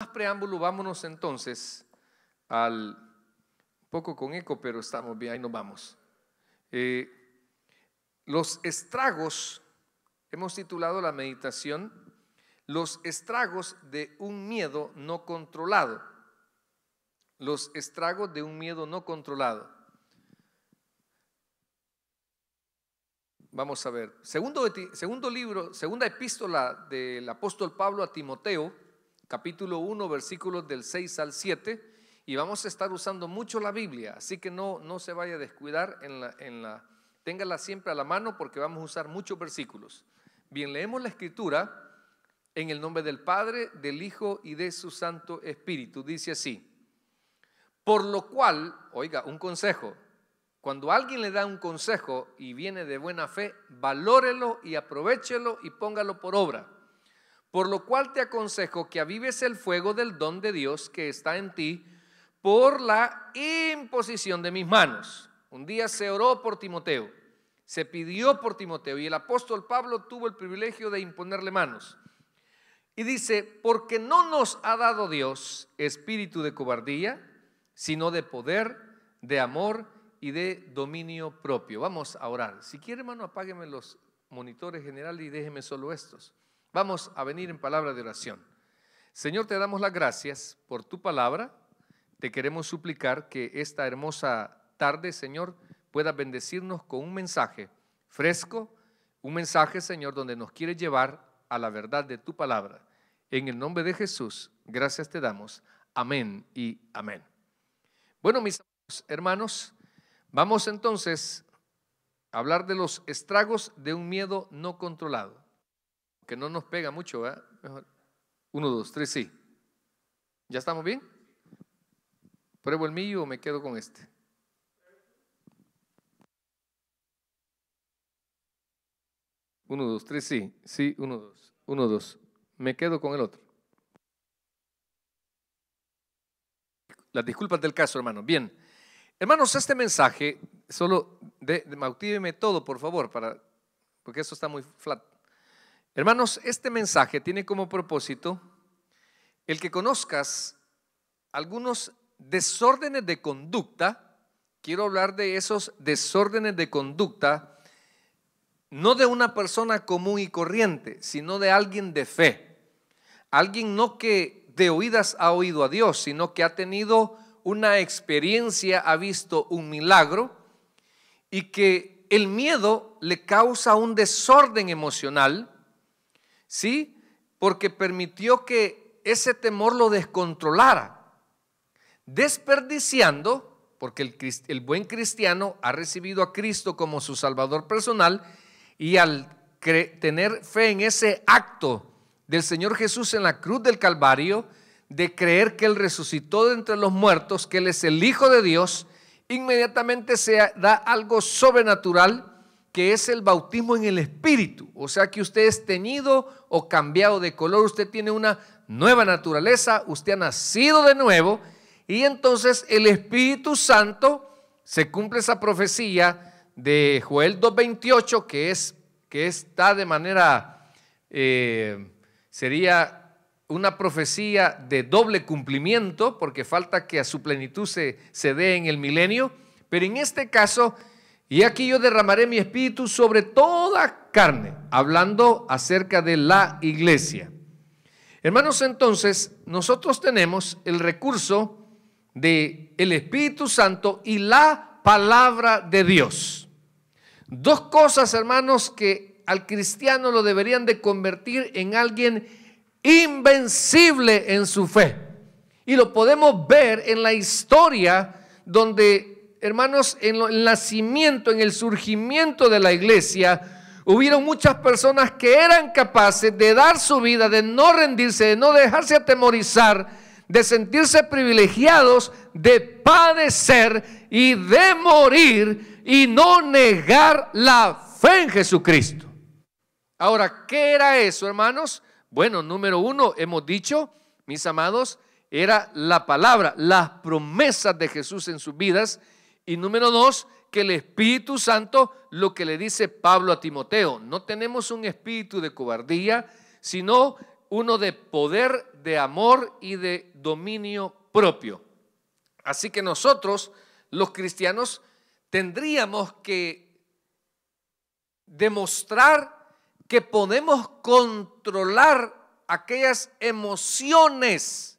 más preámbulo, vámonos entonces al, poco con eco, pero estamos bien, ahí nos vamos. Eh, los estragos, hemos titulado la meditación, los estragos de un miedo no controlado. Los estragos de un miedo no controlado. Vamos a ver, segundo, segundo libro, segunda epístola del apóstol Pablo a Timoteo, capítulo 1, versículos del 6 al 7, y vamos a estar usando mucho la Biblia, así que no, no se vaya a descuidar, en la, en la, téngala siempre a la mano porque vamos a usar muchos versículos. Bien, leemos la escritura en el nombre del Padre, del Hijo y de su Santo Espíritu. Dice así, por lo cual, oiga, un consejo, cuando alguien le da un consejo y viene de buena fe, valórelo y aprovechelo y póngalo por obra por lo cual te aconsejo que avives el fuego del don de Dios que está en ti por la imposición de mis manos. Un día se oró por Timoteo, se pidió por Timoteo y el apóstol Pablo tuvo el privilegio de imponerle manos. Y dice, porque no nos ha dado Dios espíritu de cobardía, sino de poder, de amor y de dominio propio. Vamos a orar. Si quiere, hermano, apágueme los monitores generales y déjeme solo estos. Vamos a venir en palabra de oración. Señor, te damos las gracias por tu palabra. Te queremos suplicar que esta hermosa tarde, Señor, pueda bendecirnos con un mensaje fresco, un mensaje, Señor, donde nos quiere llevar a la verdad de tu palabra. En el nombre de Jesús, gracias te damos. Amén y amén. Bueno, mis hermanos, vamos entonces a hablar de los estragos de un miedo no controlado que no nos pega mucho, ¿verdad? Uno, dos, tres, sí. ¿Ya estamos bien? ¿Pruebo el mío o me quedo con este? Uno, dos, tres, sí. Sí, uno, dos. Uno, dos. Me quedo con el otro. Las disculpas del caso, hermano. Bien. Hermanos, este mensaje, solo de, todo, por favor, para, porque eso está muy flat. Hermanos, este mensaje tiene como propósito el que conozcas algunos desórdenes de conducta. Quiero hablar de esos desórdenes de conducta, no de una persona común y corriente, sino de alguien de fe. Alguien no que de oídas ha oído a Dios, sino que ha tenido una experiencia, ha visto un milagro y que el miedo le causa un desorden emocional ¿sí? Porque permitió que ese temor lo descontrolara, desperdiciando, porque el, buen cristiano ha recibido a Cristo como su Salvador personal y al tener fe en ese acto del Señor Jesús en la cruz del Calvario, de creer que Él resucitó de entre los muertos, que Él es el Hijo de Dios, inmediatamente se da algo sobrenatural que es el bautismo en el Espíritu. O sea que usted es teñido o cambiado de color, usted tiene una nueva naturaleza, usted ha nacido de nuevo y entonces el Espíritu Santo se cumple esa profecía de Joel 2.28 que, es, que está de manera, eh, sería una profecía de doble cumplimiento porque falta que a su plenitud se, se dé en el milenio, pero en este caso y aquí yo derramaré mi espíritu sobre toda carne, hablando acerca de la iglesia. Hermanos, entonces nosotros tenemos el recurso de el Espíritu Santo y la palabra de Dios. Dos cosas, hermanos, que al cristiano lo deberían de convertir en alguien invencible en su fe. Y lo podemos ver en la historia donde hermanos, en el nacimiento, en el surgimiento de la iglesia, hubieron muchas personas que eran capaces de dar su vida, de no rendirse, de no dejarse atemorizar, de sentirse privilegiados, de padecer y de morir y no negar la fe en Jesucristo. Ahora, ¿qué era eso, hermanos? Bueno, número uno, hemos dicho, mis amados, era la palabra, las promesas de Jesús en sus vidas y número dos, que el Espíritu Santo, lo que le dice Pablo a Timoteo, no tenemos un espíritu de cobardía, sino uno de poder, de amor y de dominio propio. Así que nosotros, los cristianos, tendríamos que demostrar que podemos controlar aquellas emociones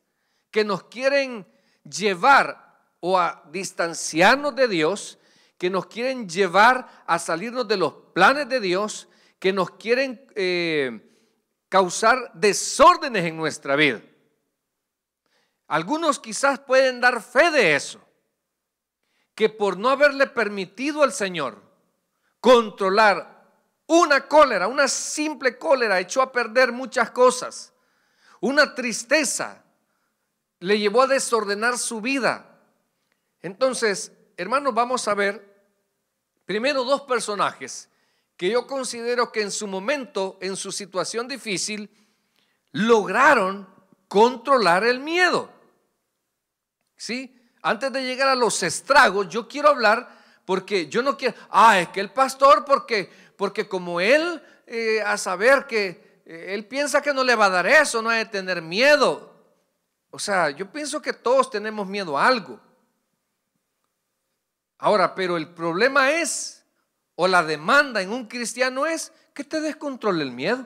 que nos quieren llevar o a distanciarnos de Dios, que nos quieren llevar a salirnos de los planes de Dios, que nos quieren eh, causar desórdenes en nuestra vida. Algunos quizás pueden dar fe de eso, que por no haberle permitido al Señor controlar una cólera, una simple cólera, echó a perder muchas cosas. Una tristeza le llevó a desordenar su vida. Entonces, hermanos, vamos a ver primero dos personajes que yo considero que en su momento, en su situación difícil, lograron controlar el miedo. ¿Sí? Antes de llegar a los estragos, yo quiero hablar porque yo no quiero, ah, es que el pastor, porque, porque como él, eh, a saber que eh, él piensa que no le va a dar eso, no hay tener miedo. O sea, yo pienso que todos tenemos miedo a algo. Ahora, pero el problema es, o la demanda en un cristiano es, que te descontrole el miedo.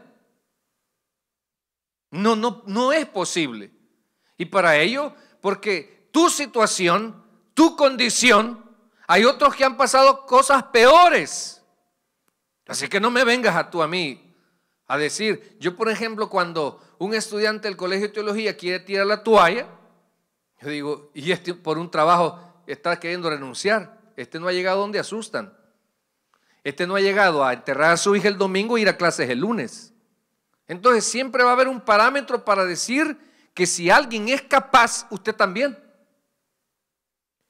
No, no, no es posible. Y para ello, porque tu situación, tu condición, hay otros que han pasado cosas peores. Así que no me vengas a tú a mí a decir, yo por ejemplo, cuando un estudiante del colegio de teología quiere tirar la toalla, yo digo, y este por un trabajo está queriendo renunciar este no ha llegado donde asustan. Este no ha llegado a enterrar a su hija el domingo e ir a clases el lunes. Entonces siempre va a haber un parámetro para decir que si alguien es capaz, usted también.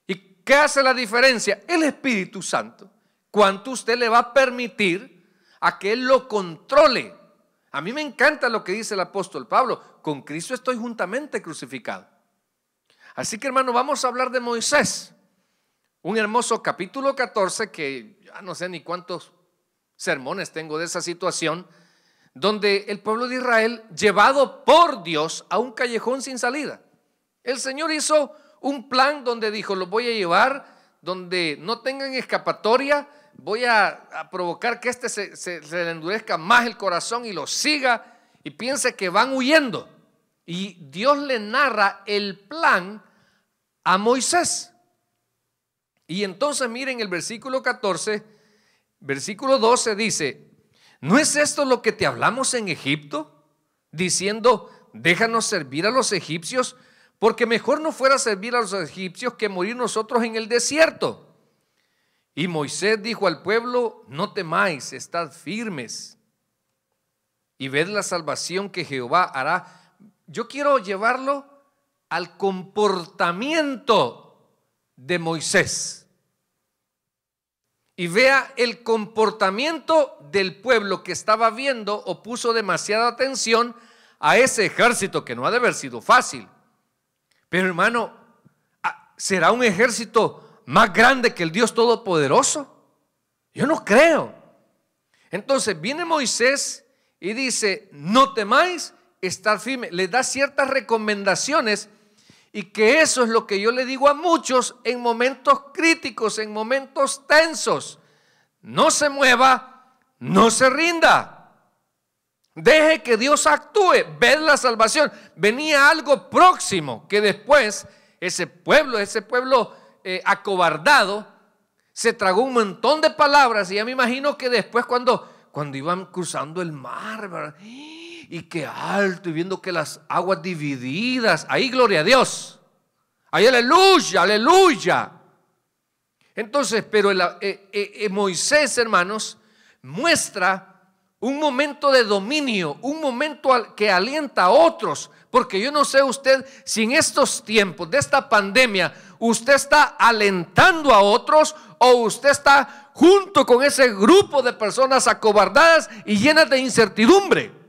¿Y qué hace la diferencia? El Espíritu Santo. ¿Cuánto usted le va a permitir a que Él lo controle? A mí me encanta lo que dice el apóstol Pablo. Con Cristo estoy juntamente crucificado. Así que hermano, vamos a hablar de Moisés. Un hermoso capítulo 14 que ya no sé ni cuántos sermones tengo de esa situación, donde el pueblo de Israel, llevado por Dios a un callejón sin salida, el Señor hizo un plan donde dijo, lo voy a llevar donde no tengan escapatoria, voy a, provocar que este se, se, le endurezca más el corazón y lo siga y piense que van huyendo. Y Dios le narra el plan a Moisés. Y entonces miren el versículo 14, versículo 12 dice, ¿no es esto lo que te hablamos en Egipto? Diciendo, déjanos servir a los egipcios, porque mejor no fuera servir a los egipcios que morir nosotros en el desierto. Y Moisés dijo al pueblo, no temáis, estad firmes y ved la salvación que Jehová hará. Yo quiero llevarlo al comportamiento de Moisés y vea el comportamiento del pueblo que estaba viendo o puso demasiada atención a ese ejército que no ha de haber sido fácil. Pero hermano, ¿será un ejército más grande que el Dios Todopoderoso? Yo no creo. Entonces viene Moisés y dice, no temáis, estar firme. Le da ciertas recomendaciones y que eso es lo que yo le digo a muchos en momentos críticos, en momentos tensos. No se mueva, no se rinda. Deje que Dios actúe. ven la salvación. Venía algo próximo que después ese pueblo, ese pueblo eh, acobardado, se tragó un montón de palabras. Y ya me imagino que después cuando, cuando iban cruzando el mar, y qué alto, y viendo que las aguas divididas, ahí gloria a Dios, ahí aleluya, aleluya. Entonces, pero el, eh, eh, eh, Moisés, hermanos, muestra un momento de dominio, un momento que alienta a otros, porque yo no sé usted si en estos tiempos de esta pandemia usted está alentando a otros o usted está junto con ese grupo de personas acobardadas y llenas de incertidumbre.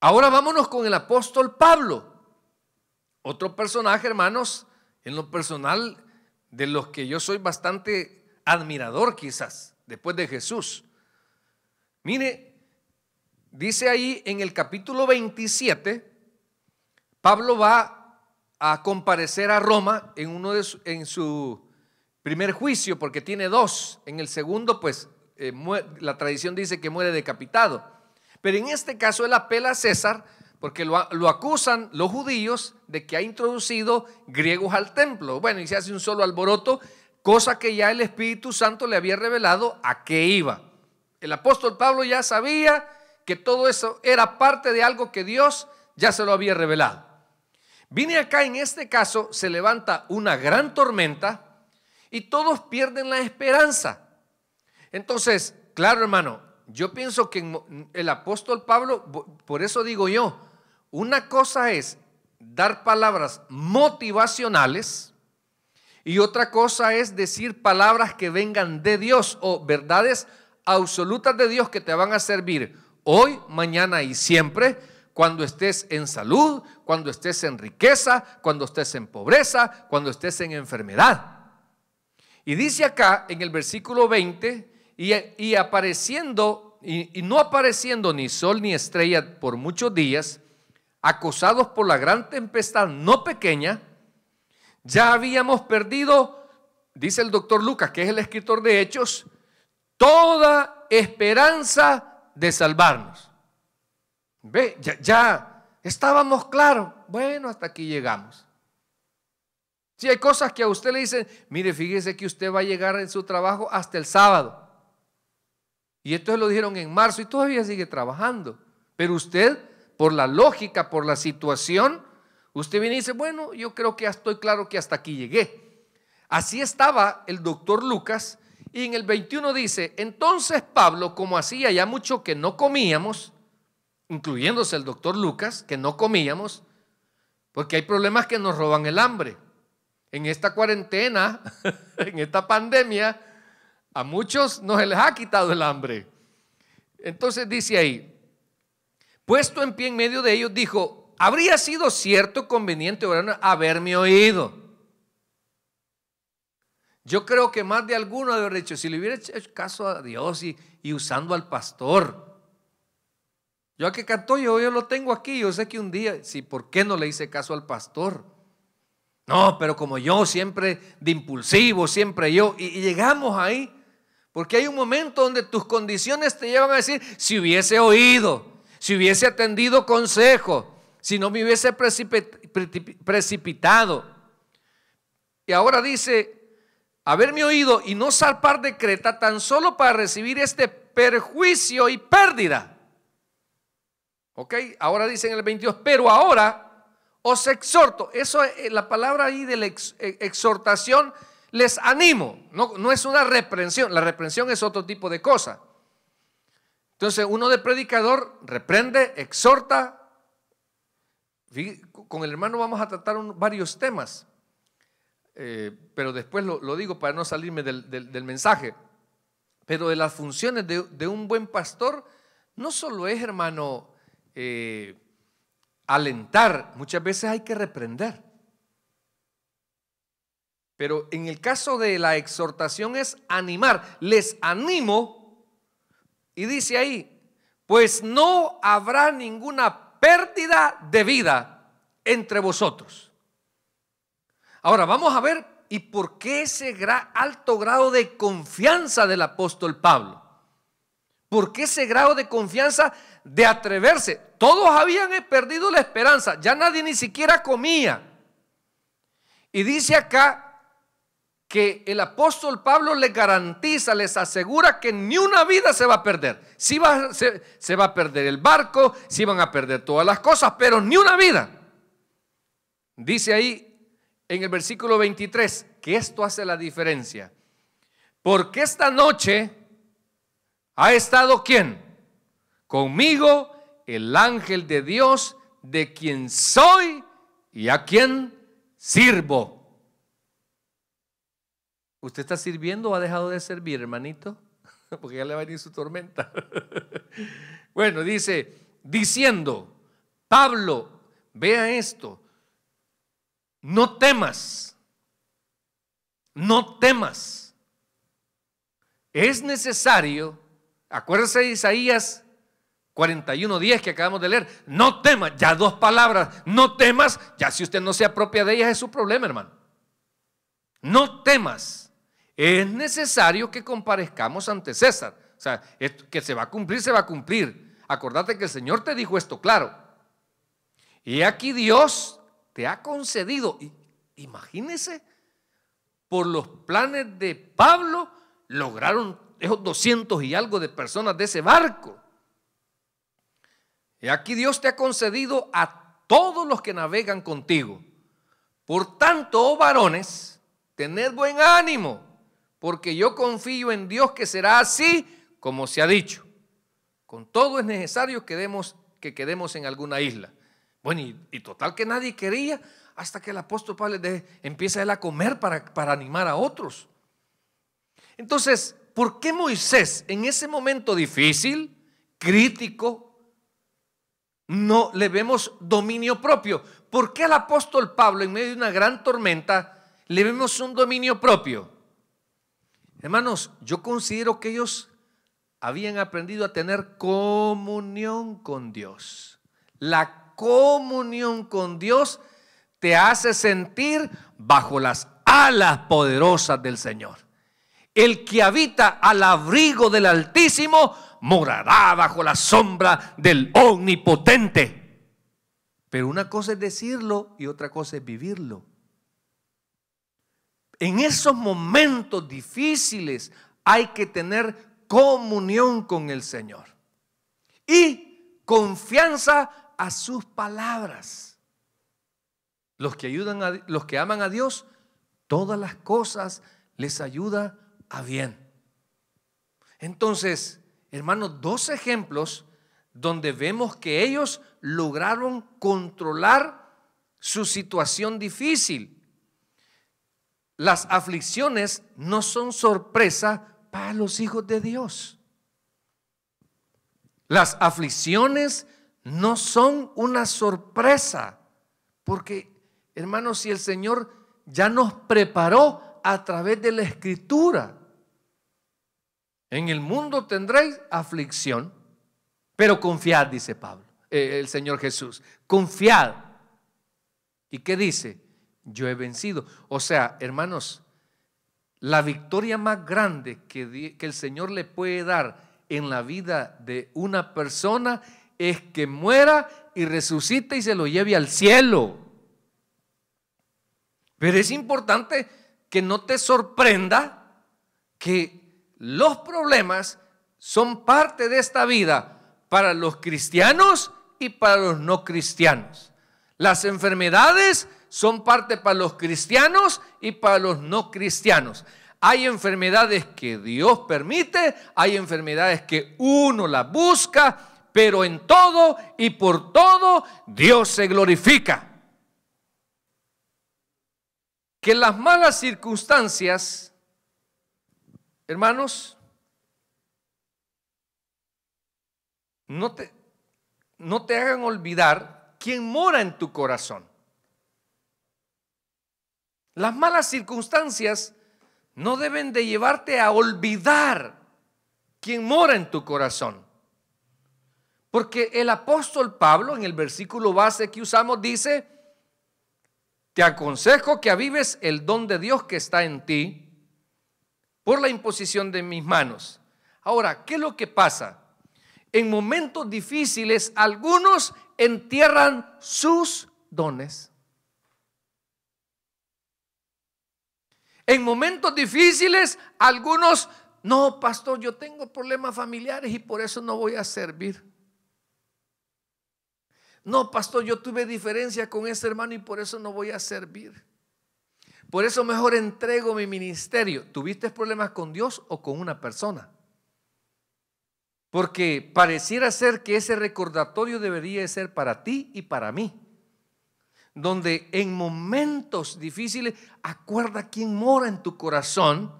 Ahora vámonos con el apóstol Pablo, otro personaje, hermanos, en lo personal de los que yo soy bastante admirador quizás, después de Jesús. Mire, dice ahí en el capítulo 27, Pablo va a comparecer a Roma en uno de su, primer juicio, porque tiene dos. En el segundo, pues, eh, la tradición dice que muere decapitado. Pero en este caso él apela a César porque lo, acusan los judíos de que ha introducido griegos al templo. Bueno, y se hace un solo alboroto, cosa que ya el Espíritu Santo le había revelado a qué iba. El apóstol Pablo ya sabía que todo eso era parte de algo que Dios ya se lo había revelado. Vine acá, en este caso, se levanta una gran tormenta y todos pierden la esperanza. Entonces, claro hermano, yo pienso que el apóstol Pablo, por eso digo yo, una cosa es dar palabras motivacionales y otra cosa es decir palabras que vengan de Dios o verdades absolutas de Dios que te van a servir hoy, mañana y siempre, cuando estés en salud, cuando estés en riqueza, cuando estés en pobreza, cuando estés en enfermedad. Y dice acá en el versículo 20, y, apareciendo, y, no apareciendo ni sol ni estrella por muchos días, acosados por la gran tempestad no pequeña, ya habíamos perdido, dice el doctor Lucas, que es el escritor de Hechos, toda esperanza de salvarnos. Ve, ya, estábamos claros. Bueno, hasta aquí llegamos. Si hay cosas que a usted le dicen, mire, fíjese que usted va a llegar en su trabajo hasta el sábado. Y esto lo dijeron en marzo y todavía sigue trabajando. Pero usted, por la lógica, por la situación, usted viene y dice, bueno, yo creo que ya estoy claro que hasta aquí llegué. Así estaba el doctor Lucas y en el 21 dice, entonces Pablo, como hacía ya mucho que no comíamos, incluyéndose el doctor Lucas, que no comíamos, porque hay problemas que nos roban el hambre. En esta cuarentena, en esta pandemia, a muchos no se les ha quitado el hambre. Entonces dice ahí, puesto en pie en medio de ellos, dijo, habría sido cierto conveniente haberme oído. Yo creo que más de alguno habría dicho, si le hubiera hecho caso a Dios y, usando al pastor, yo a que canto, yo, lo tengo aquí, yo sé que un día, si ¿por qué no le hice caso al pastor? No, pero como yo siempre de impulsivo, siempre yo, y llegamos ahí porque hay un momento donde tus condiciones te llevan a decir, si hubiese oído, si hubiese atendido consejo, si no me hubiese precipitado. Y ahora dice, haberme oído y no zarpar de Creta tan solo para recibir este perjuicio y pérdida. ¿Ok? Ahora dice en el 22, pero ahora os exhorto. Eso, es la palabra ahí de la e-, exhortación les animo. No, es una reprensión, la reprensión es otro tipo de cosa. Entonces uno de predicador reprende, exhorta. Con el hermano vamos a tratar varios temas, eh, pero después lo, digo para no salirme del, mensaje. Pero de las funciones de, un buen pastor no solo es, hermano, eh, alentar, muchas veces hay que reprender. Pero en el caso de la exhortación es animar. Les animo. Y dice ahí, pues no habrá ninguna pérdida de vida entre vosotros. Ahora vamos a ver y por qué ese alto grado de confianza del apóstol Pablo. ¿Por qué ese grado de confianza de atreverse? Todos habían eh, perdido la esperanza, ya nadie ni siquiera comía. Y dice acá que el apóstol Pablo les garantiza, les asegura que ni una vida se va a perder. Si va, se, va a perder el barco, si van a perder todas las cosas, pero ni una vida. Dice ahí en el versículo 23 que esto hace la diferencia. Porque esta noche ha estado quien Conmigo el ángel de Dios, de quien soy y a quien sirvo. ¿Usted está sirviendo o ha dejado de servir, hermanito? Porque ya le va a venir su tormenta. bueno, dice, diciendo, Pablo, vea esto, no temas, no temas. Es necesario, acuérdese de Isaías 41.10 que acabamos de leer, no temas, ya dos palabras, no temas, ya si usted no se apropia de ellas es su problema, hermano. No temas es necesario que comparezcamos ante César. O sea, que se va a cumplir, se va a cumplir. Acordate que el Señor te dijo esto claro. Y aquí Dios te ha concedido, imagínese, por los planes de Pablo, lograron esos 200 y algo de personas de ese barco. Y aquí Dios te ha concedido a todos los que navegan contigo. Por tanto, oh varones, tened buen ánimo, porque yo confío en Dios que será así como se ha dicho. Con todo es necesario que, que quedemos en alguna isla. Bueno, y, total que nadie quería hasta que el apóstol Pablo de, empieza él a comer para, para animar a otros. Entonces, ¿por qué Moisés en ese momento difícil, crítico, no le vemos dominio propio? ¿Por qué al apóstol Pablo en medio de una gran tormenta le vemos un dominio propio? Hermanos, yo considero que ellos habían aprendido a tener comunión con Dios. La comunión con Dios te hace sentir bajo las alas poderosas del Señor. El que habita al abrigo del Altísimo morará bajo la sombra del Omnipotente. Pero una cosa es decirlo y otra cosa es vivirlo. En esos momentos difíciles hay que tener comunión con el Señor y confianza a sus palabras. Los que ayudan a, los que aman a Dios, todas las cosas les ayuda a bien. Entonces, hermanos, dos ejemplos donde vemos que ellos lograron controlar su situación difícil las aflicciones no son sorpresa para los hijos de Dios. Las aflicciones no son una sorpresa, porque hermanos, si el Señor ya nos preparó a través de la escritura, en el mundo tendréis aflicción, pero confiad, dice Pablo, eh, el Señor Jesús, confiad. ¿Y qué dice? yo he vencido. O sea, hermanos, la victoria más grande que, el Señor le puede dar en la vida de una persona es que muera y resucite y se lo lleve al cielo. Pero es importante que no te sorprenda que los problemas son parte de esta vida para los cristianos y para los no cristianos. Las enfermedades son parte para los cristianos y para los no cristianos. Hay enfermedades que Dios permite, hay enfermedades que uno la busca, pero en todo y por todo Dios se glorifica. Que las malas circunstancias, hermanos, no te, no te hagan olvidar quién mora en tu corazón. Las malas circunstancias no deben de llevarte a olvidar quien mora en tu corazón. Porque el apóstol Pablo en el versículo base que usamos dice, te aconsejo que avives el don de Dios que está en ti por la imposición de mis manos. Ahora, ¿qué es lo que pasa? En momentos difíciles algunos entierran sus dones. En momentos difíciles, algunos, no, pastor, yo tengo problemas familiares y por eso no voy a servir. No, pastor, yo tuve diferencia con ese hermano y por eso no voy a servir. Por eso mejor entrego mi ministerio. ¿Tuviste problemas con Dios o con una persona? Porque pareciera ser que ese recordatorio debería ser para ti y para mí donde en momentos difíciles acuerda quién mora en tu corazón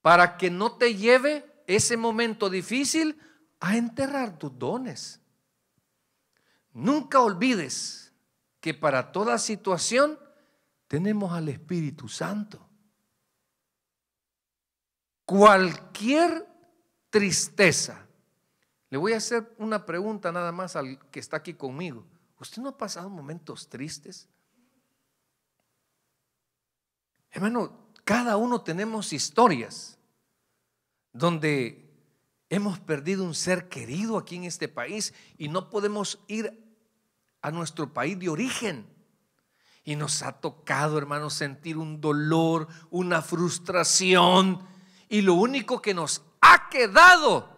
para que no te lleve ese momento difícil a enterrar tus dones. Nunca olvides que para toda situación tenemos al Espíritu Santo. Cualquier tristeza. Le voy a hacer una pregunta nada más al que está aquí conmigo. ¿Usted no ha pasado momentos tristes? Hermano, cada uno tenemos historias donde hemos perdido un ser querido aquí en este país y no podemos ir a nuestro país de origen. Y nos ha tocado, hermano, sentir un dolor, una frustración. Y lo único que nos ha quedado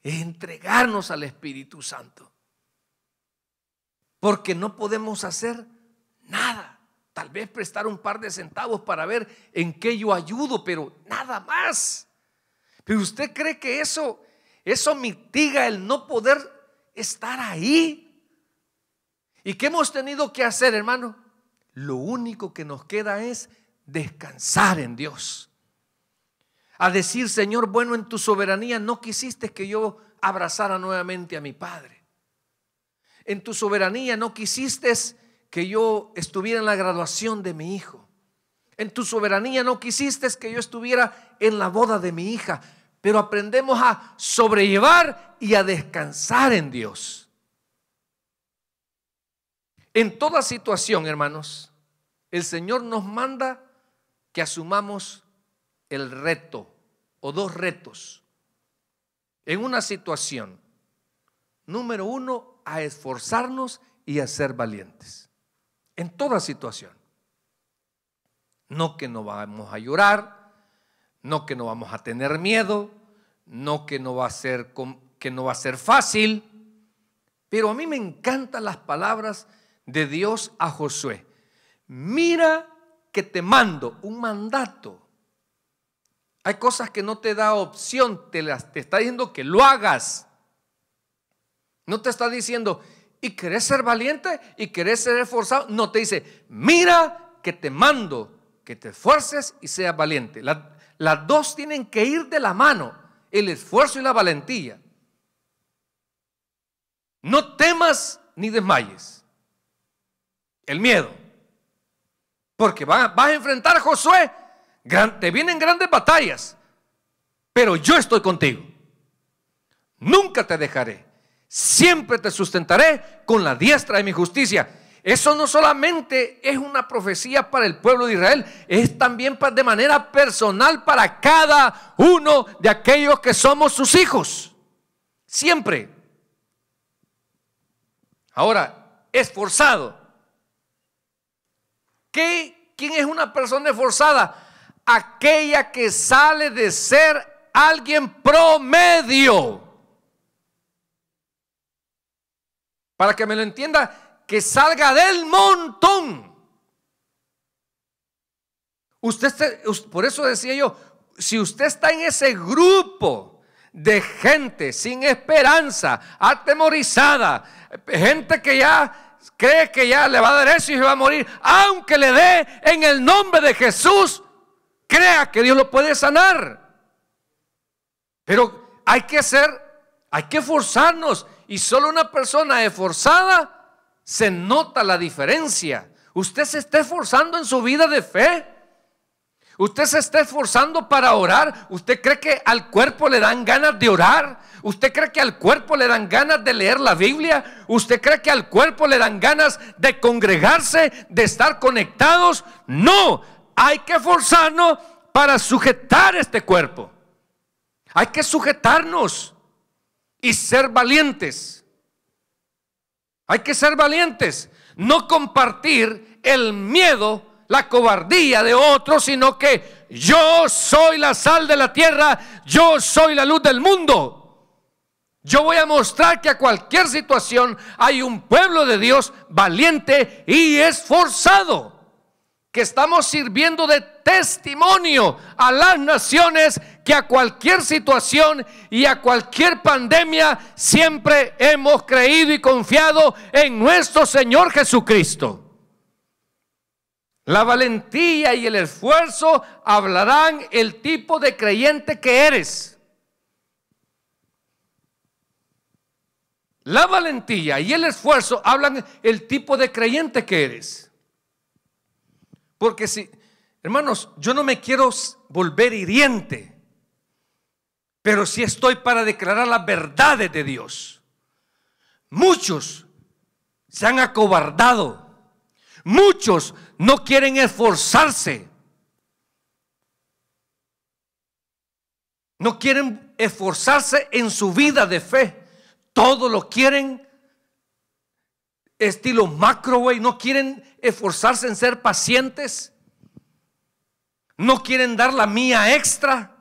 es entregarnos al Espíritu Santo porque no podemos hacer nada. Tal vez prestar un par de centavos para ver en qué yo ayudo, pero nada más. Pero usted cree que eso, eso mitiga el no poder estar ahí. ¿Y qué hemos tenido que hacer, hermano? Lo único que nos queda es descansar en Dios. A decir, Señor, bueno, en tu soberanía no quisiste que yo abrazara nuevamente a mi Padre en tu soberanía no quisiste que yo estuviera en la graduación de mi hijo. En tu soberanía no quisiste que yo estuviera en la boda de mi hija. Pero aprendemos a sobrellevar y a descansar en Dios. En toda situación, hermanos, el Señor nos manda que asumamos el reto o dos retos en una situación. Número uno, a esforzarnos y a ser valientes. En toda situación. No que no vamos a llorar, no que no vamos a tener miedo, no que no va a ser, que no va a ser fácil, pero a mí me encantan las palabras de Dios a Josué. Mira que te mando un mandato. Hay cosas que no te da opción, te, las, te está diciendo que lo hagas. No te está diciendo, ¿y querés ser valiente? ¿Y querés ser esforzado? No te dice, mira que te mando que te esfuerces y seas valiente. las dos tienen que ir de la mano, el esfuerzo y la valentía. No temas ni desmayes. El miedo. Porque vas, a enfrentar a Josué. te vienen grandes batallas. Pero yo estoy contigo. Nunca te dejaré. Siempre te sustentaré con la diestra de mi justicia. Eso no solamente es una profecía para el pueblo de Israel, es también de manera personal para cada uno de aquellos que somos sus hijos. Siempre. Ahora, esforzado. ¿Quién es una persona esforzada? Aquella que sale de ser alguien promedio. para que me lo entienda, que salga del montón. Usted, por eso decía yo, si usted está en ese grupo de gente sin esperanza, atemorizada, gente que ya cree que ya le va a dar eso y va a morir, aunque le dé en el nombre de Jesús, crea que Dios lo puede sanar. Pero hay que ser, hay que forzarnos y solo una persona esforzada se nota la diferencia. Usted se está esforzando en su vida de fe. Usted se está esforzando para orar. Usted cree que al cuerpo le dan ganas de orar. Usted cree que al cuerpo le dan ganas de leer la Biblia. Usted cree que al cuerpo le dan ganas de congregarse, de estar conectados. No, hay que esforzarnos para sujetar este cuerpo. Hay que sujetarnos y ser valientes. Hay que ser valientes, no compartir el miedo, la cobardía de otros, sino que yo soy la sal de la tierra, yo soy la luz del mundo. Yo voy a mostrar que a cualquier situación hay un pueblo de Dios valiente y esforzado que estamos sirviendo de testimonio a las naciones que a cualquier situación y a cualquier pandemia siempre hemos creído y confiado en nuestro Señor Jesucristo. La valentía y el esfuerzo hablarán el tipo de creyente que eres. La valentía y el esfuerzo hablan el tipo de creyente que eres. Porque si, hermanos, yo no me quiero volver hiriente, pero si estoy para declarar las verdades de Dios. Muchos se han acobardado, muchos no quieren esforzarse, no quieren esforzarse en su vida de fe, todo lo quieren estilo macro, güey, no quieren esforzarse en ser pacientes, no quieren dar la mía extra,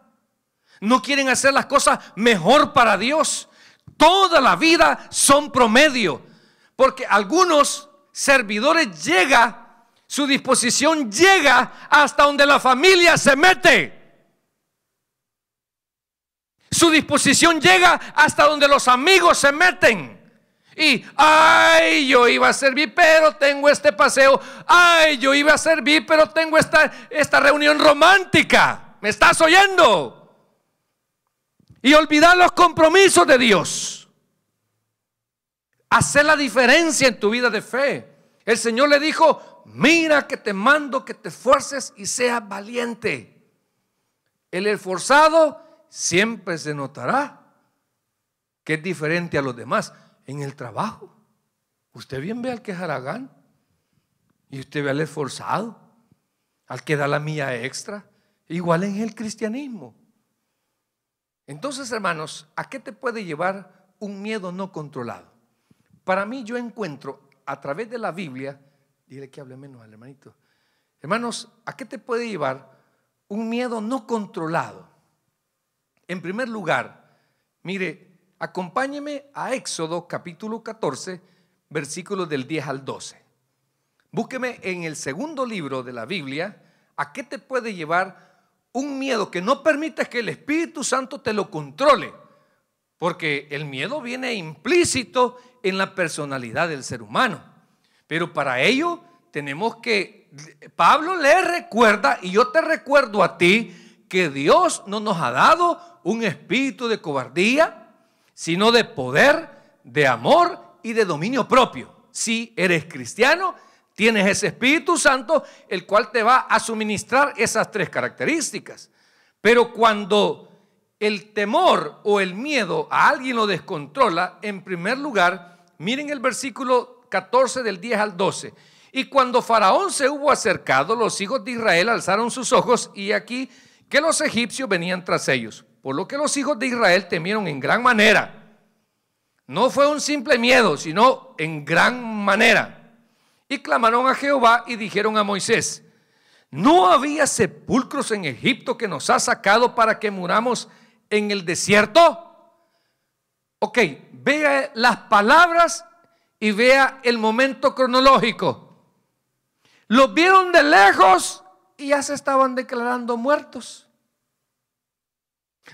no quieren hacer las cosas mejor para Dios. Toda la vida son promedio, porque algunos servidores llega, su disposición llega hasta donde la familia se mete. Su disposición llega hasta donde los amigos se meten. Y, ay, yo iba a servir, pero tengo este paseo. Ay, yo iba a servir, pero tengo esta, esta reunión romántica. ¿Me estás oyendo? Y olvidar los compromisos de Dios. Hacer la diferencia en tu vida de fe. El Señor le dijo, mira que te mando que te esfuerces y seas valiente. El esforzado siempre se notará que es diferente a los demás en el trabajo. Usted bien ve al que es haragán y usted ve al esforzado, al que da la mía extra. Igual en el cristianismo. Entonces, hermanos, ¿a qué te puede llevar un miedo no controlado? Para mí yo encuentro a través de la Biblia, dile que hable menos al hermanito, hermanos, ¿a qué te puede llevar un miedo no controlado? En primer lugar, mire, Acompáñeme a Éxodo capítulo 14, versículos del 10 al 12. Búsqueme en el segundo libro de la Biblia a qué te puede llevar un miedo que no permitas que el Espíritu Santo te lo controle, porque el miedo viene implícito en la personalidad del ser humano. Pero para ello tenemos que, Pablo le recuerda, y yo te recuerdo a ti, que Dios no nos ha dado un espíritu de cobardía, sino de poder, de amor y de dominio propio. Si eres cristiano, tienes ese Espíritu Santo, el cual te va a suministrar esas tres características. Pero cuando el temor o el miedo a alguien lo descontrola, en primer lugar, miren el versículo 14 del 10 al 12. Y cuando Faraón se hubo acercado, los hijos de Israel alzaron sus ojos y aquí que los egipcios venían tras ellos. Por lo que los hijos de Israel temieron en gran manera. No fue un simple miedo, sino en gran manera. Y clamaron a Jehová y dijeron a Moisés, ¿no había sepulcros en Egipto que nos ha sacado para que muramos en el desierto? Ok, vea las palabras y vea el momento cronológico. Los vieron de lejos y ya se estaban declarando muertos.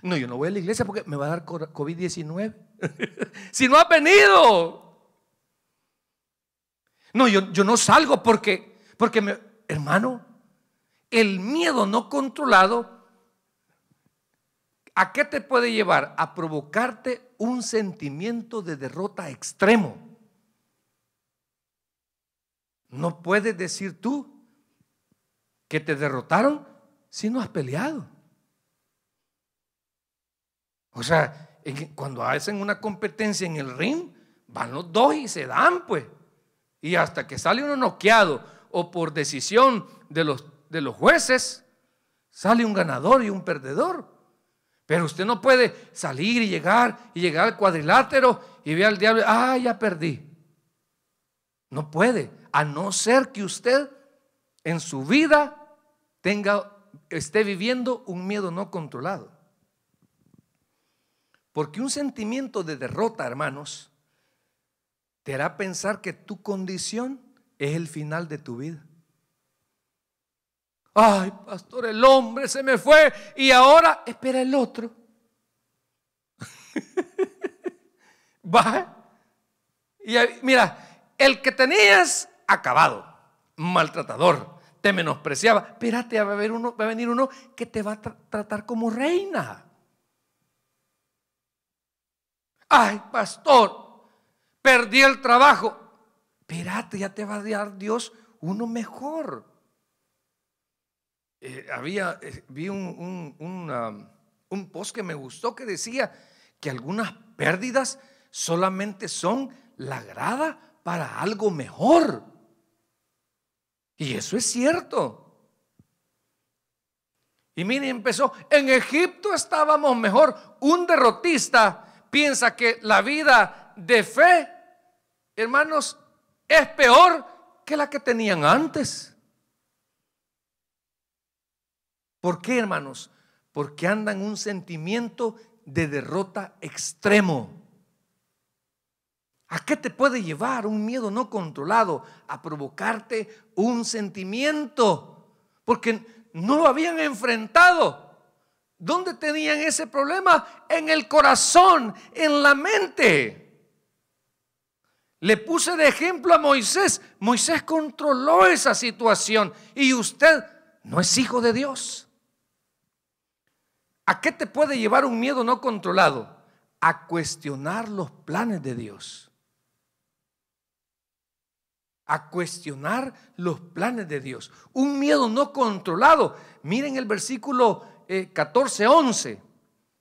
No, yo no voy a la iglesia porque me va a dar COVID-19. si no ha venido. No, yo, yo no salgo porque, porque hermano, el miedo no controlado, ¿a qué te puede llevar? A provocarte un sentimiento de derrota extremo. No puedes decir tú que te derrotaron si no has peleado. O sea, cuando hacen una competencia en el ring, van los dos y se dan, pues. Y hasta que sale uno noqueado o por decisión de los, de los jueces, sale un ganador y un perdedor. Pero usted no puede salir y llegar y llegar al cuadrilátero y ver al diablo, ah, ya perdí. No puede, a no ser que usted en su vida tenga, esté viviendo un miedo no controlado. Porque un sentimiento de derrota, hermanos, te hará pensar que tu condición es el final de tu vida. Ay, pastor, el hombre se me fue y ahora espera el otro. Va. Y mira, el que tenías acabado, maltratador, te menospreciaba. Espérate, va a, venir uno que te va a tratar como reina ay, pastor, perdí el trabajo. Espérate, ya te va a dar Dios uno mejor. Eh, había, eh, vi un, un post que me gustó que decía que algunas pérdidas solamente son la grada para algo mejor. Y eso es cierto. Y mire, empezó, en Egipto estábamos mejor. Un derrotista piensa que la vida de fe, hermanos, es peor que la que tenían antes. ¿Por qué, hermanos? Porque andan un sentimiento de derrota extremo. ¿A qué te puede llevar un miedo no controlado? A provocarte un sentimiento. Porque no lo habían enfrentado. ¿Dónde tenían ese problema? En el corazón, en la mente. Le puse de ejemplo a Moisés. Moisés controló esa situación y usted no es hijo de Dios. ¿A qué te puede llevar un miedo no controlado? A cuestionar los planes de Dios. A cuestionar los planes de Dios. Un miedo no controlado. Miren el versículo 1411 eh, 14,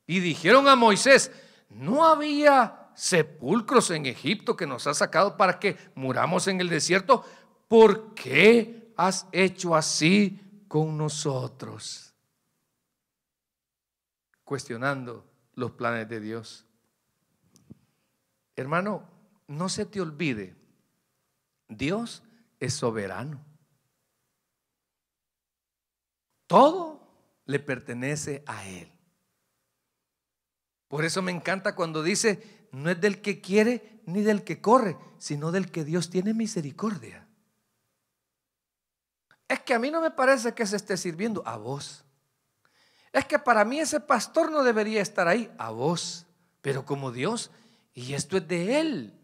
Y dijeron a Moisés, no había sepulcros en Egipto que nos ha sacado para que muramos en el desierto. ¿Por qué has hecho así con nosotros? Cuestionando los planes de Dios. Hermano, no se te olvide, Dios es soberano. Todo le pertenece a Él. Por eso me encanta cuando dice, no es del que quiere ni del que corre, sino del que Dios tiene misericordia. Es que a mí no me parece que se esté sirviendo a vos. Es que para mí ese pastor no debería estar ahí, a vos, pero como Dios, y esto es de Él.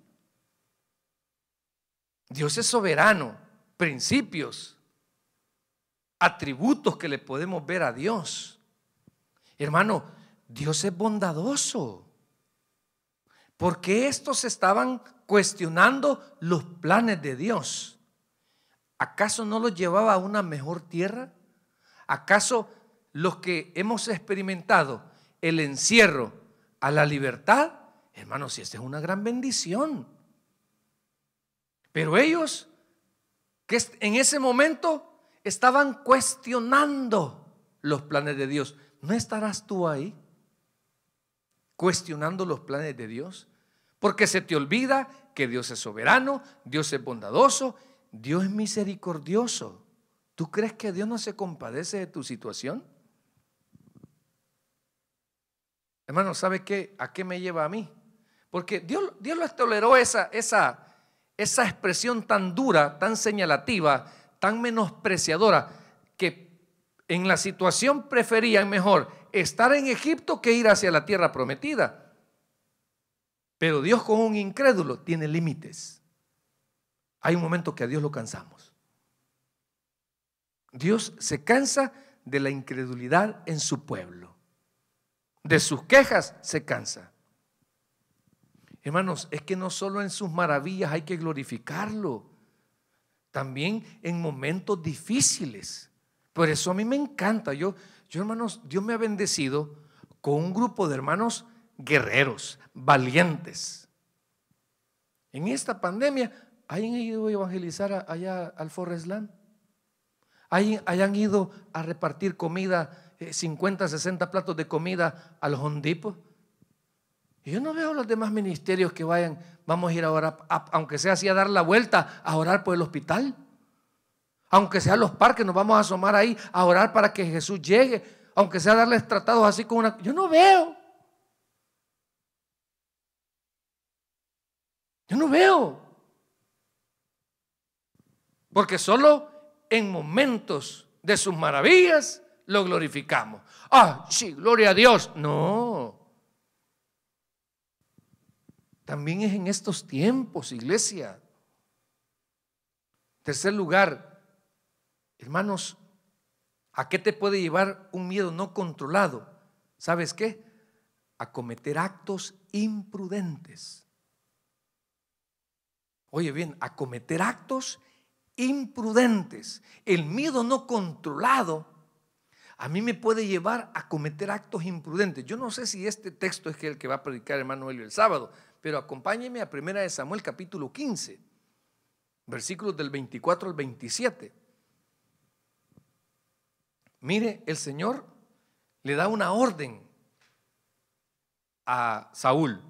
Dios es soberano, principios atributos que le podemos ver a Dios. Hermano, Dios es bondadoso. Porque estos estaban cuestionando los planes de Dios. ¿Acaso no los llevaba a una mejor tierra? ¿Acaso los que hemos experimentado el encierro a la libertad? Hermanos, si esta es una gran bendición. Pero ellos, que en ese momento estaban cuestionando los planes de Dios. ¿No estarás tú ahí cuestionando los planes de Dios? Porque se te olvida que Dios es soberano, Dios es bondadoso, Dios es misericordioso. ¿Tú crees que Dios no se compadece de tu situación? Hermano, ¿sabe qué? ¿A qué me lleva a mí? Porque Dios, Dios toleró esa, esa, esa expresión tan dura, tan señalativa, tan menospreciadora que en la situación preferían mejor estar en Egipto que ir hacia la tierra prometida. Pero Dios con un incrédulo tiene límites. Hay un momento que a Dios lo cansamos. Dios se cansa de la incredulidad en su pueblo. De sus quejas se cansa. Hermanos, es que no solo en sus maravillas hay que glorificarlo también en momentos difíciles. Por eso a mí me encanta. Yo, yo hermanos, Dios me ha bendecido con un grupo de hermanos guerreros, valientes. En esta pandemia, ¿hayan ido a evangelizar allá al Forest ¿Hayan ido a repartir comida, 50, eh, 60 platos de comida al los yo no veo los demás ministerios que vayan, vamos a ir ahora aunque sea así a dar la vuelta, a orar por el hospital. Aunque sea los parques, nos vamos a asomar ahí a orar para que Jesús llegue. Aunque sea darles tratados así con una... Yo no veo. Yo no veo. Porque solo en momentos de sus maravillas lo glorificamos. Ah, sí, gloria a Dios. No. También es en estos tiempos, iglesia. Tercer lugar, hermanos, ¿a qué te puede llevar un miedo no controlado? ¿Sabes qué? A cometer actos imprudentes. Oye bien, a cometer actos imprudentes. El miedo no controlado a mí me puede llevar a cometer actos imprudentes. Yo no sé si este texto es el que va a predicar hermano Elio el sábado, pero acompáñeme a 1 Samuel capítulo 15, versículos del 24 al 27. Mire, el Señor le da una orden a Saúl.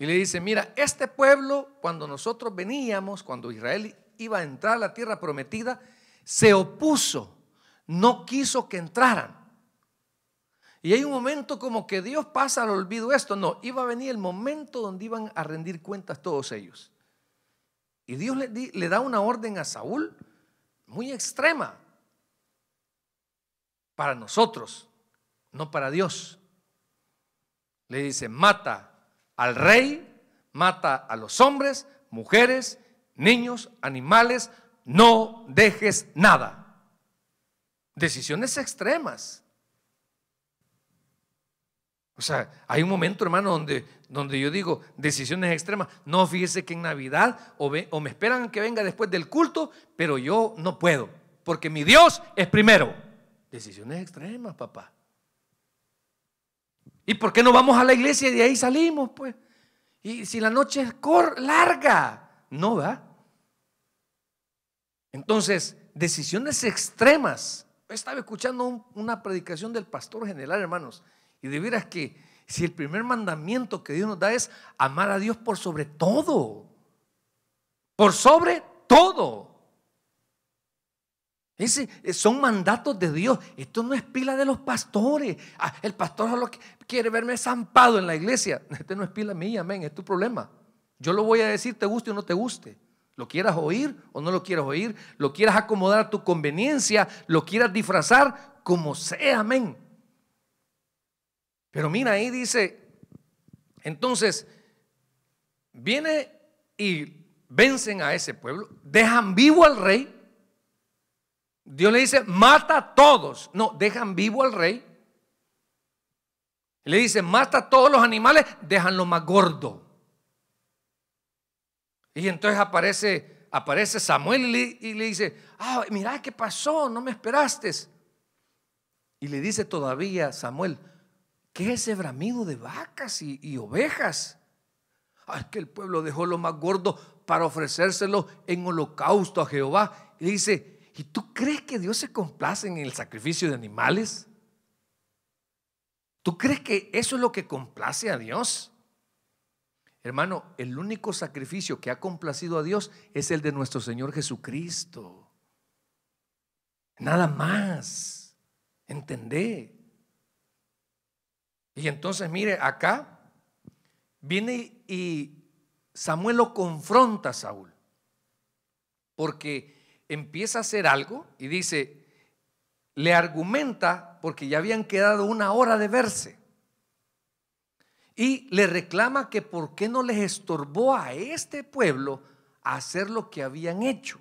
Y le dice, mira, este pueblo, cuando nosotros veníamos, cuando Israel iba a entrar a la tierra prometida, se opuso, no quiso que entraran. Y hay un momento como que Dios pasa al olvido esto. No, iba a venir el momento donde iban a rendir cuentas todos ellos. Y Dios le, da una orden a Saúl muy extrema para nosotros, no para Dios. Le dice, mata al rey, mata a los hombres, mujeres, niños, animales, no dejes nada. Decisiones extremas. O sea, hay un momento, hermano, donde, donde yo digo decisiones extremas. No, fíjese que en Navidad o, me esperan que venga después del culto, pero yo no puedo, porque mi Dios es primero. Decisiones extremas, papá. ¿Y por qué no vamos a la iglesia y de ahí salimos, pues? Y si la noche es cor larga, no va. Entonces, decisiones extremas. Estaba escuchando una predicación del pastor general, hermanos y de veras que si el primer mandamiento que Dios nos da es amar a Dios por sobre todo, por sobre todo. Eh, son mandatos de Dios. Esto no es pila de los pastores. Ah, el pastor solo quiere verme zampado en la iglesia. Este no es pila mía, amén. Es tu problema. Yo lo voy a decir, te guste o no te guste. Lo quieras oír o no lo quieras oír. Lo quieras acomodar a tu conveniencia. Lo quieras disfrazar como sea, amén. Pero mira, ahí dice, entonces, viene y vencen a ese pueblo, dejan vivo al rey. Dios le dice, mata a todos. No, dejan vivo al rey. Le dice, mata a todos los animales, déjanlo más gordo. Y entonces aparece, aparece Samuel y le, dice, ah, mira qué pasó, no me esperaste. Y le dice todavía Samuel, ¿Qué es ese bramido de vacas y, ovejas? Ay, que el pueblo dejó lo más gordo para ofrecérselo en holocausto a Jehová. Y dice, ¿y tú crees que Dios se complace en el sacrificio de animales? ¿Tú crees que eso es lo que complace a Dios? Hermano, el único sacrificio que ha complacido a Dios es el de nuestro Señor Jesucristo. Nada más. Entendé. Y entonces, mire, acá viene y Samuel lo confronta a Saúl, porque empieza a hacer algo y dice, le argumenta porque ya habían quedado una hora de verse. Y le reclama que por qué no les estorbó a este pueblo hacer lo que habían hecho.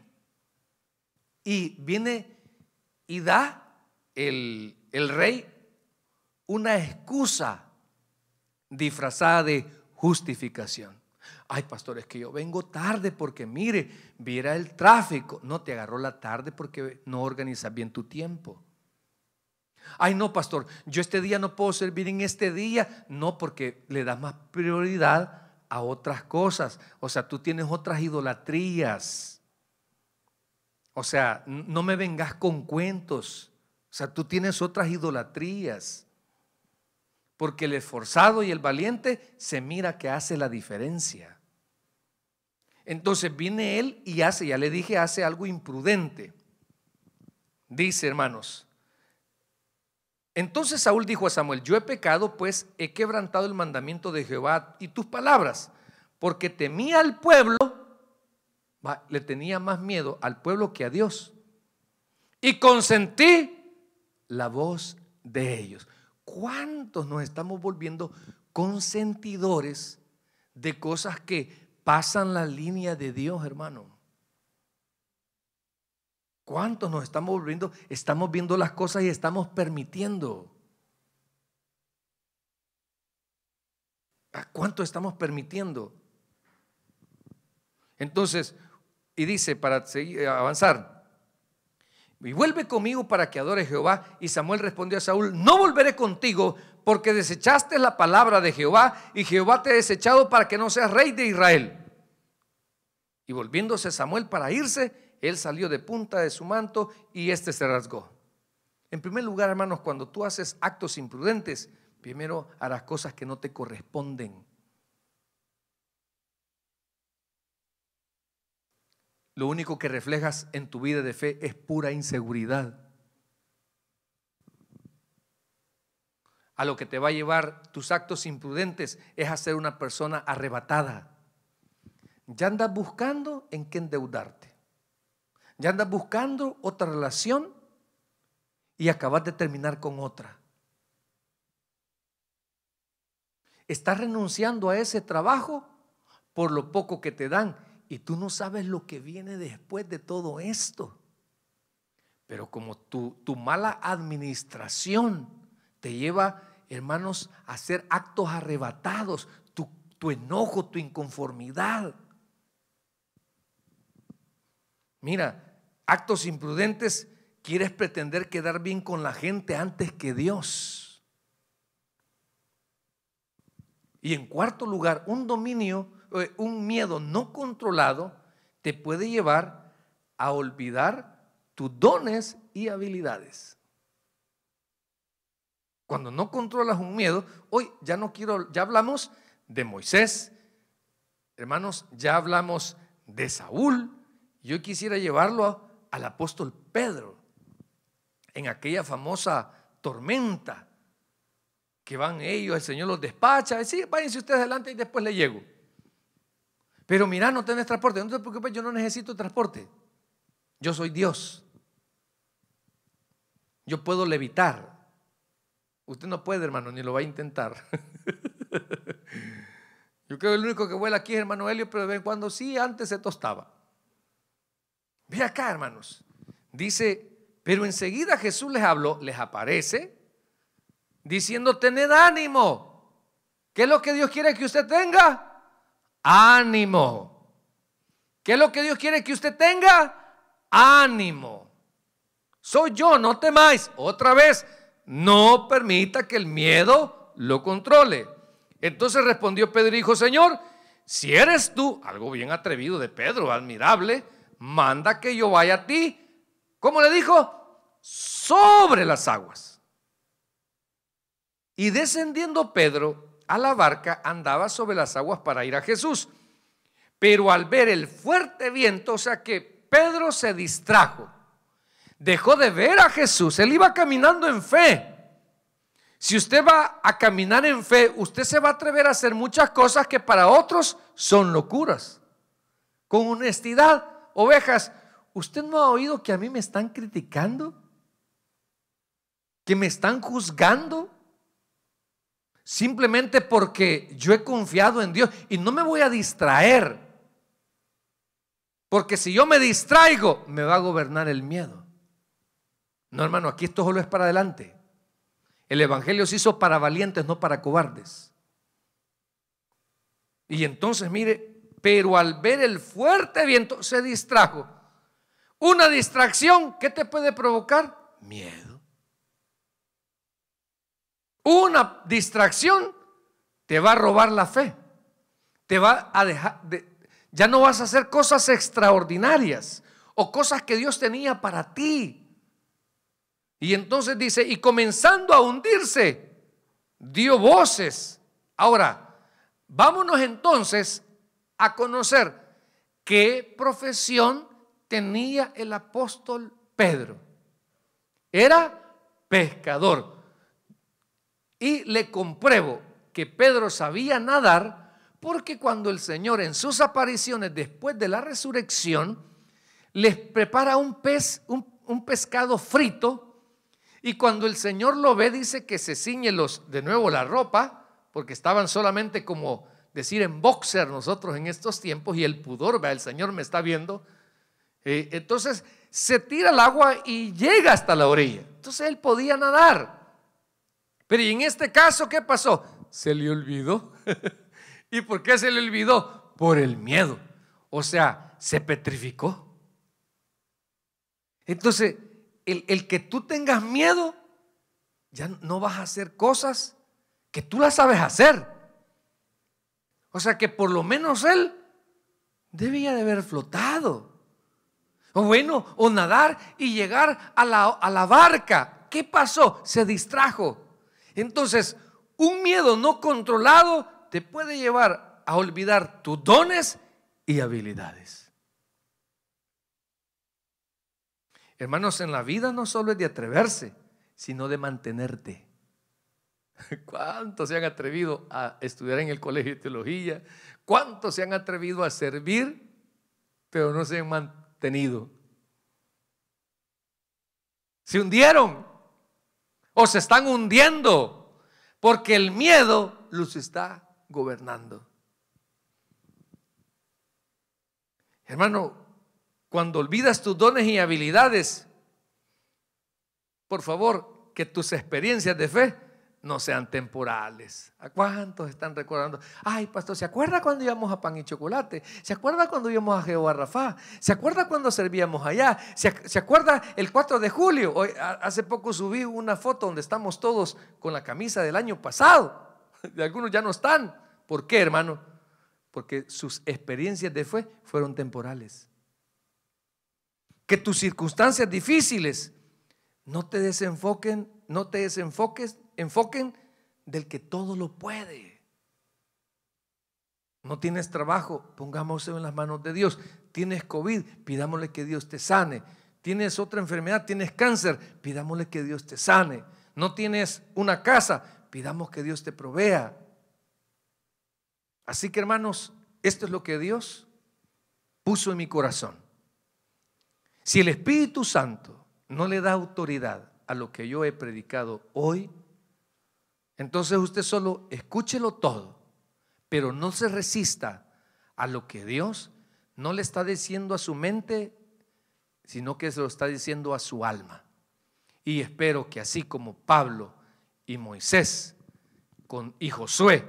Y viene y da el, el rey una excusa disfrazada de justificación. Ay, pastor, es que yo vengo tarde porque mire, viera el tráfico. No te agarró la tarde porque no organizas bien tu tiempo. Ay, no, pastor, yo este día no puedo servir en este día. No, porque le das más prioridad a otras cosas. O sea, tú tienes otras idolatrías. O sea, no me vengas con cuentos. O sea, tú tienes otras idolatrías porque el esforzado y el valiente se mira que hace la diferencia. Entonces viene él y hace, ya le dije, hace algo imprudente. Dice, hermanos, entonces Saúl dijo a Samuel, yo he pecado, pues he quebrantado el mandamiento de Jehová y tus palabras, porque temía al pueblo, le tenía más miedo al pueblo que a Dios. Y consentí la voz de ellos. ¿Cuántos nos estamos volviendo consentidores de cosas que pasan la línea de Dios, hermano? ¿Cuántos nos estamos volviendo? Estamos viendo las cosas y estamos permitiendo. ¿A cuánto estamos permitiendo? Entonces, y dice, para seguir, avanzar, y vuelve conmigo para que adore Jehová. Y Samuel respondió a Saúl, no volveré contigo porque desechaste la palabra de Jehová y Jehová te ha desechado para que no seas rey de Israel. Y volviéndose Samuel para irse, él salió de punta de su manto y éste se rasgó. En primer lugar, hermanos, cuando tú haces actos imprudentes, primero harás cosas que no te corresponden. lo único que reflejas en tu vida de fe es pura inseguridad. A lo que te va a llevar tus actos imprudentes es a ser una persona arrebatada. Ya andas buscando en qué endeudarte. Ya andas buscando otra relación y acabas de terminar con otra. Estás renunciando a ese trabajo por lo poco que te dan y tú no sabes lo que viene después de todo esto. Pero como tu, tu mala administración te lleva, hermanos, a hacer actos arrebatados, tu, tu enojo, tu inconformidad. Mira, actos imprudentes, quieres pretender quedar bien con la gente antes que Dios. Y en cuarto lugar, un dominio eh, un miedo no controlado te puede llevar a olvidar tus dones y habilidades. Cuando no controlas un miedo, hoy ya no quiero, ya hablamos de Moisés, hermanos, ya hablamos de Saúl. Yo quisiera llevarlo al apóstol Pedro en aquella famosa tormenta que van ellos, el Señor los despacha, decir, váyanse ustedes adelante y después le llego. Pero mira, no tenés transporte. No te preocupes, yo no necesito transporte. Yo soy Dios. Yo puedo levitar. Usted no puede, hermano, ni lo va a intentar. yo creo que el único que vuela aquí es hermano Helio, pero de vez en cuando sí, antes se tostaba. Ve acá, hermanos. Dice, pero enseguida Jesús les habló, les aparece, diciendo, tened ánimo. ¿Qué es lo que Dios quiere que usted tenga? Ánimo. ¿Qué es lo que Dios quiere que usted tenga? Ánimo. Soy yo, no temáis. Otra vez, no permita que el miedo lo controle. Entonces respondió Pedro y dijo, Señor, si eres tú, algo bien atrevido de Pedro, admirable, manda que yo vaya a ti. ¿Cómo le dijo? Sobre las aguas. Y descendiendo Pedro a la barca, andaba sobre las aguas para ir a Jesús. Pero al ver el fuerte viento, o sea que Pedro se distrajo, dejó de ver a Jesús, él iba caminando en fe. Si usted va a caminar en fe, usted se va a atrever a hacer muchas cosas que para otros son locuras. Con honestidad, ovejas, ¿usted no ha oído que a mí me están criticando? ¿Que me están juzgando? simplemente porque yo he confiado en Dios y no me voy a distraer. Porque si yo me distraigo, me va a gobernar el miedo. No, hermano, aquí esto solo es para adelante. El Evangelio se hizo para valientes, no para cobardes. Y entonces, mire, pero al ver el fuerte viento, se distrajo. Una distracción, ¿qué te puede provocar? Miedo. Una distracción te va a robar la fe. Te va a dejar, ya no vas a hacer cosas extraordinarias o cosas que Dios tenía para ti. Y entonces dice, y comenzando a hundirse, dio voces. Ahora, vámonos entonces a conocer qué profesión tenía el apóstol Pedro. Era pescador. Y le compruebo que Pedro sabía nadar porque cuando el Señor en sus apariciones después de la resurrección les prepara un pez, un, pescado frito, y cuando el Señor lo ve dice que se ciñe los, de nuevo la ropa, porque estaban solamente como decir en boxer nosotros en estos tiempos y el pudor, ve el Señor me está viendo. Eh, entonces se tira al agua y llega hasta la orilla. Entonces él podía nadar. Pero ¿y en este caso qué pasó? Se le olvidó. ¿Y por qué se le olvidó? Por el miedo. O sea, se petrificó. Entonces, el, que tú tengas miedo, ya no vas a hacer cosas que tú las sabes hacer. O sea que por lo menos él debía de haber flotado. O bueno, o nadar y llegar a la, a la barca. ¿Qué pasó? Se distrajo. Entonces, un miedo no controlado te puede llevar a olvidar tus dones y habilidades. Hermanos, en la vida no solo es de atreverse, sino de mantenerte. ¿Cuántos se han atrevido a estudiar en el colegio de teología? ¿Cuántos se han atrevido a servir, pero no se han mantenido? Se hundieron o se están hundiendo porque el miedo los está gobernando. Hermano, cuando olvidas tus dones y habilidades, por favor, que tus experiencias de fe no sean temporales. ¿A cuántos están recordando? Ay, pastor, ¿se acuerda cuando íbamos a pan y chocolate? ¿Se acuerda cuando íbamos a Jehová Rafa? ¿Se acuerda cuando servíamos allá? ¿Se, acuerda el 4 de julio? hace poco subí una foto donde estamos todos con la camisa del año pasado. De algunos ya no están. ¿Por qué, hermano? Porque sus experiencias de fe fueron temporales. Que tus circunstancias difíciles no te desenfoquen, no te desenfoques enfoquen del que todo lo puede. No tienes trabajo, pongámoslo en las manos de Dios. Tienes COVID, pidámosle que Dios te sane. Tienes otra enfermedad, tienes cáncer, pidámosle que Dios te sane. No tienes una casa, pidamos que Dios te provea. Así que hermanos, esto es lo que Dios puso en mi corazón. Si el Espíritu Santo no le da autoridad a lo que yo he predicado hoy, entonces usted solo escúchelo todo, pero no se resista a lo que Dios no le está diciendo a su mente, sino que se lo está diciendo a su alma. Y espero que así como Pablo y Moisés con, y Josué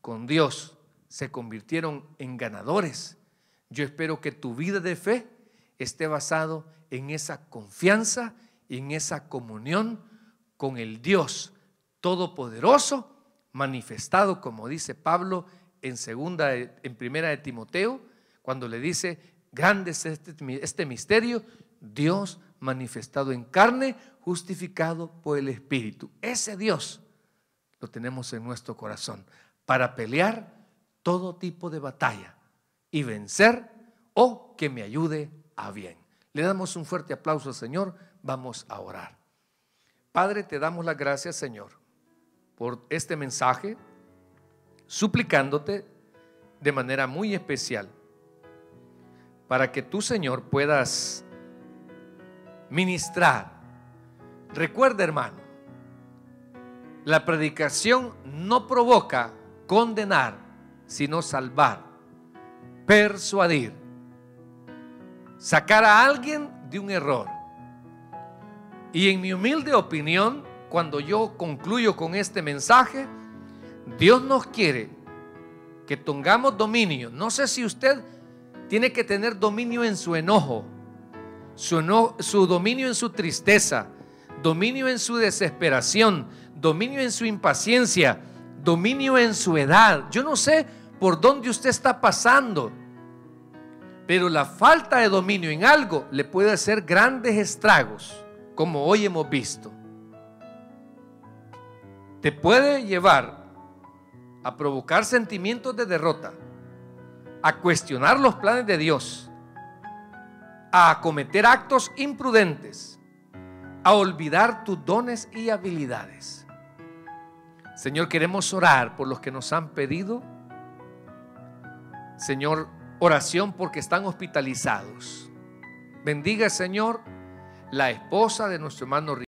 con Dios se convirtieron en ganadores, yo espero que tu vida de fe esté basado en esa confianza y en esa comunión con el Dios todopoderoso, manifestado, como dice Pablo en, segunda, en primera de Timoteo, cuando le dice, grande es este, este misterio, Dios manifestado en carne, justificado por el Espíritu. Ese Dios lo tenemos en nuestro corazón para pelear todo tipo de batalla y vencer o que me ayude a bien. Le damos un fuerte aplauso al Señor, vamos a orar. Padre, te damos las gracias, Señor, por este mensaje, suplicándote de manera muy especial para que tu Señor, puedas ministrar. Recuerda, hermano, la predicación no provoca condenar, sino salvar, persuadir, sacar a alguien de un error. Y en mi humilde opinión, cuando yo concluyo con este mensaje, Dios nos quiere que tengamos dominio. No sé si usted tiene que tener dominio en su enojo, su, su dominio en su tristeza, dominio en su desesperación, dominio en su impaciencia, dominio en su edad. Yo no sé por dónde usted está pasando, pero la falta de dominio en algo le puede hacer grandes estragos, como hoy hemos visto te puede llevar a provocar sentimientos de derrota, a cuestionar los planes de Dios, a cometer actos imprudentes, a olvidar tus dones y habilidades. Señor, queremos orar por los que nos han pedido, Señor, oración porque están hospitalizados. Bendiga, Señor, la esposa de nuestro hermano